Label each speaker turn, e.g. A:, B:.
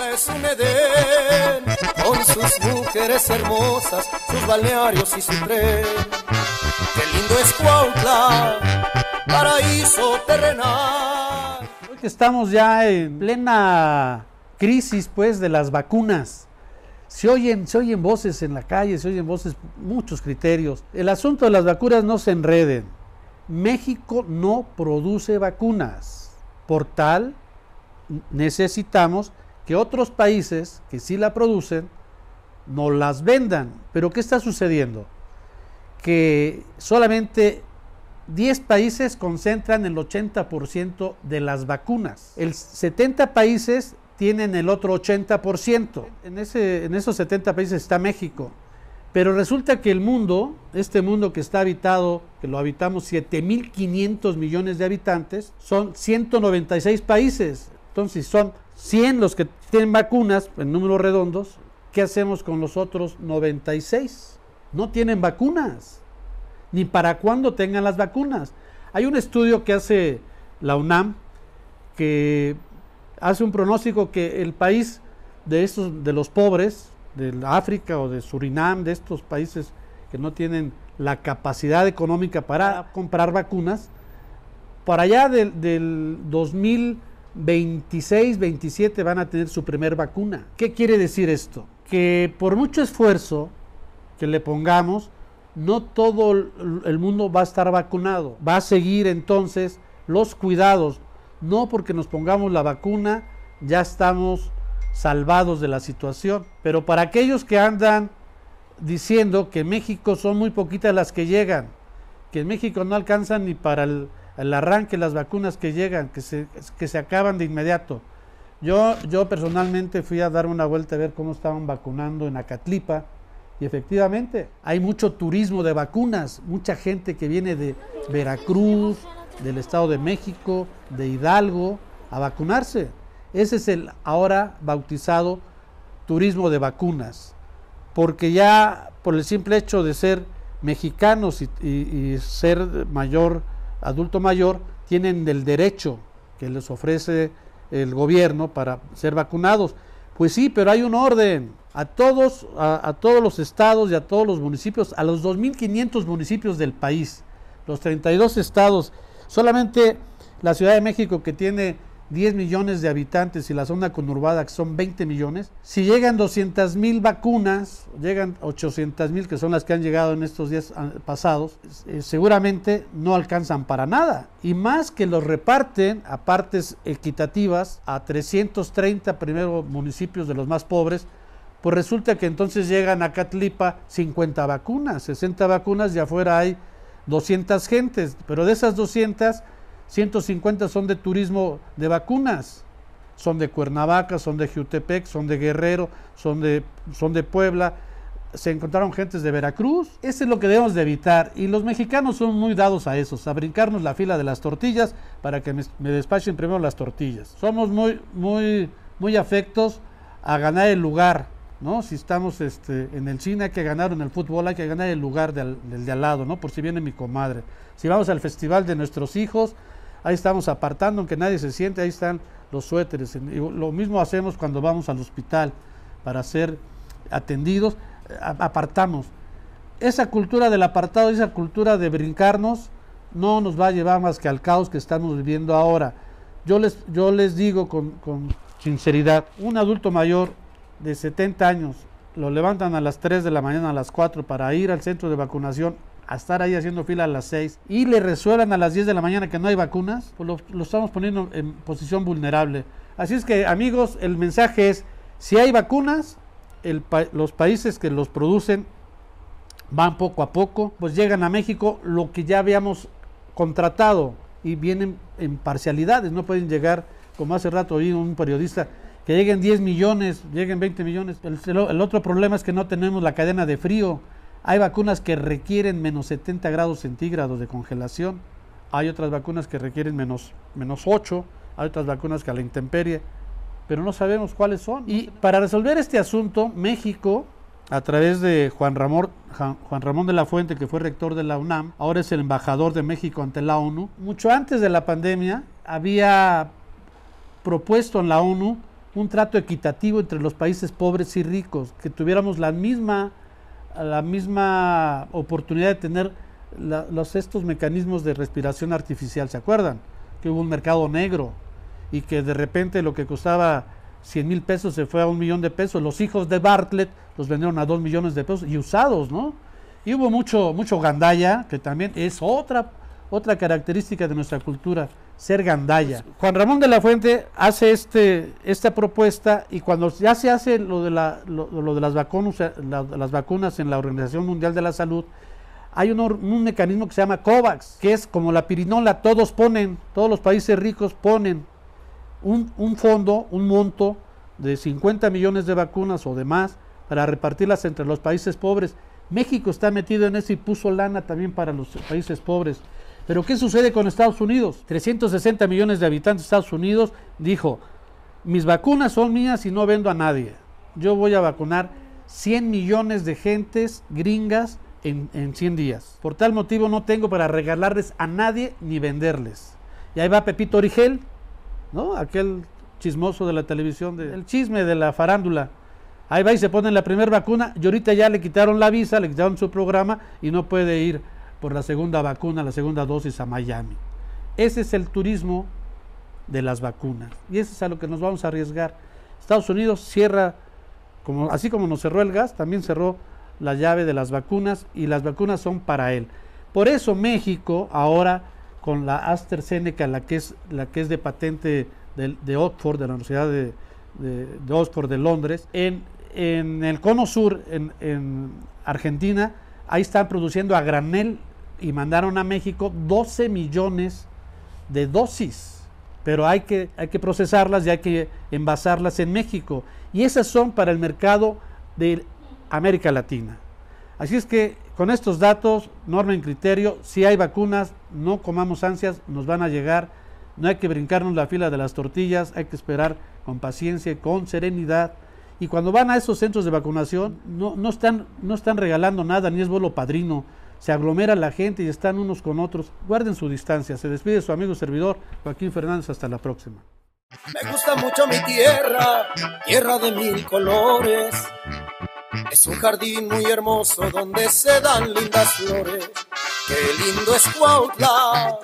A: es un con sus mujeres hermosas, sus balnearios y su tren. Qué lindo es paraíso terrenal. Estamos ya en plena crisis, pues, de las vacunas. Se oyen, se oyen voces en la calle, se oyen voces, muchos criterios. El asunto de las vacunas no se enreden. México no produce vacunas. Por tal, necesitamos que otros países que sí la producen no las vendan. Pero ¿qué está sucediendo? Que solamente 10 países concentran el 80% de las vacunas. El 70 países tienen el otro 80%. En, ese, en esos 70 países está México. Pero resulta que el mundo, este mundo que está habitado, que lo habitamos 7.500 millones de habitantes, son 196 países. Entonces son 100 los que tienen vacunas, en números redondos, ¿qué hacemos con los otros 96? No tienen vacunas, ni para cuándo tengan las vacunas. Hay un estudio que hace la UNAM que hace un pronóstico que el país de estos de los pobres, de África o de Surinam, de estos países que no tienen la capacidad económica para comprar vacunas, para allá del, del 2000 26, 27 van a tener su primer vacuna. ¿Qué quiere decir esto? Que por mucho esfuerzo que le pongamos, no todo el mundo va a estar vacunado. Va a seguir entonces los cuidados. No porque nos pongamos la vacuna ya estamos salvados de la situación. Pero para aquellos que andan diciendo que en México son muy poquitas las que llegan, que en México no alcanzan ni para el el arranque, las vacunas que llegan, que se, que se acaban de inmediato. Yo, yo personalmente fui a dar una vuelta a ver cómo estaban vacunando en Acatlipa y efectivamente hay mucho turismo de vacunas, mucha gente que viene de Veracruz, del Estado de México, de Hidalgo, a vacunarse. Ese es el ahora bautizado turismo de vacunas, porque ya por el simple hecho de ser mexicanos y ser mayor adulto mayor tienen el derecho que les ofrece el gobierno para ser vacunados. Pues sí, pero hay un orden. A todos, a, todos los estados y a todos los municipios, a los 2.500 municipios del país, los 32 estados, solamente la Ciudad de México que tiene 10 millones de habitantes y la zona conurbada que son 20 millones, si llegan 200 mil vacunas, llegan 800 mil que son las que han llegado en estos días ah, pasados, eh, seguramente no alcanzan para nada. Y más que los reparten a partes equitativas a 330 primeros municipios de los más pobres, pues resulta que entonces llegan a Catlipa 50 vacunas, 60 vacunas y afuera hay 200 gentes, pero de esas 200 150 son de turismo de vacunas, son de Cuernavaca, son de Jutepec, son de Guerrero, son de, son de Puebla, se encontraron gentes de Veracruz. Eso es lo que debemos de evitar y los mexicanos son muy dados a eso, a brincarnos la fila de las tortillas para que me, despachen primero las tortillas. Somos muy, muy, muy afectos a ganar el lugar, ¿no? Si estamos este, en el cine hay que ganar, en el fútbol hay que ganar el lugar del, del de al lado, ¿no? Por si viene mi comadre. Si vamos al festival de nuestros hijos, ahí estamos apartando, aunque nadie se siente, ahí están los suéteres. Lo mismo hacemos cuando vamos al hospital para ser atendidos, apartamos. Esa cultura del apartado, esa cultura de brincarnos, no nos va a llevar más que al caos que estamos viviendo ahora. Yo les, yo les digo con, con sinceridad, un adulto mayor de 70 años, lo levantan a las 3 de la mañana, a las 4 para ir al centro de vacunación a estar ahí haciendo fila a las 6 y le resuelvan a las 10 de la mañana que no hay vacunas, pues lo, estamos poniendo en posición vulnerable. Así es que amigos, el mensaje es, si hay vacunas, los países que los producen van poco a poco, pues llegan a México lo que ya habíamos contratado y vienen en parcialidades, no pueden llegar, como hace rato oí un periodista, que lleguen 10 millones, lleguen 20 millones. el, otro problema es que no tenemos la cadena de frío. Hay vacunas que requieren menos 70 grados centígrados de congelación, hay otras vacunas que requieren menos, menos 8, hay otras vacunas que a la intemperie, pero no sabemos cuáles son. Y para resolver este asunto, México, a través de Juan Ramón, Juan Ramón de la Fuente, que fue rector de la UNAM, ahora es el embajador de México ante la ONU, mucho antes de la pandemia había propuesto en la ONU un trato equitativo entre los países pobres y ricos, que tuviéramos la misma la misma oportunidad de tener los, estos mecanismos de respiración artificial, ¿se acuerdan? Que hubo un mercado negro y que de repente lo que costaba 100 mil pesos se fue a un millón de pesos. Los hijos de Bartlett los vendieron a 2 millones de pesos y usados, ¿no? Y hubo mucho, mucho gandalla, que también es otra, otra característica de nuestra cultura ser gandalla. Pues, Juan Ramón de la Fuente hace este, esta propuesta y cuando ya se hace lo de, la, lo, de las, vacunas, las vacunas en la Organización Mundial de la Salud, hay un, mecanismo que se llama COVAX, que es como la pirinola, todos ponen, todos los países ricos ponen un, un fondo, un monto de 50 millones de vacunas o demás para repartirlas entre los países pobres. México está metido en eso y puso lana también para los países pobres. Pero ¿qué sucede con Estados Unidos? 360 millones de habitantes de Estados Unidos dijo, mis vacunas son mías y no vendo a nadie. Yo voy a vacunar 100 millones de gentes gringas en, en 100 días. Por tal motivo no tengo para regalarles a nadie ni venderles. Y ahí va Pepito Origel, ¿no? Aquel chismoso de la televisión, de, el chisme de la farándula. Ahí va y se pone la primera vacuna y ahorita ya le quitaron la visa, le quitaron su programa y no puede ir por la segunda vacuna, la segunda dosis a Miami. Ese es el turismo de las vacunas y eso es a lo que nos vamos a arriesgar. Estados Unidos cierra, como, así como nos cerró el gas, también cerró la llave de las vacunas y las vacunas son para él. Por eso México ahora con la AstraZeneca, la que es, la que es de patente de, Oxford, de la Universidad de, Oxford de Londres, en, en el Cono Sur, en, en Argentina, ahí están produciendo a granel y mandaron a México 12 millones de dosis, pero hay que, hay que procesarlas y hay que envasarlas en México. Y esas son para el mercado de América Latina. Así es que con estos datos, norma en criterio, si hay vacunas, no comamos ansias, nos van a llegar, no hay que brincarnos la fila de las tortillas, hay que esperar con paciencia, con serenidad. Y cuando van a esos centros de vacunación, no, están, no están regalando nada, ni es vuelo padrino, se aglomera la gente y están unos con otros. Guarden su distancia. Se despide su amigo servidor Joaquín Fernández. Hasta la próxima. Me gusta mucho mi tierra, tierra de mil colores. Es un jardín muy hermoso donde se dan lindas flores. Qué lindo es Cuautla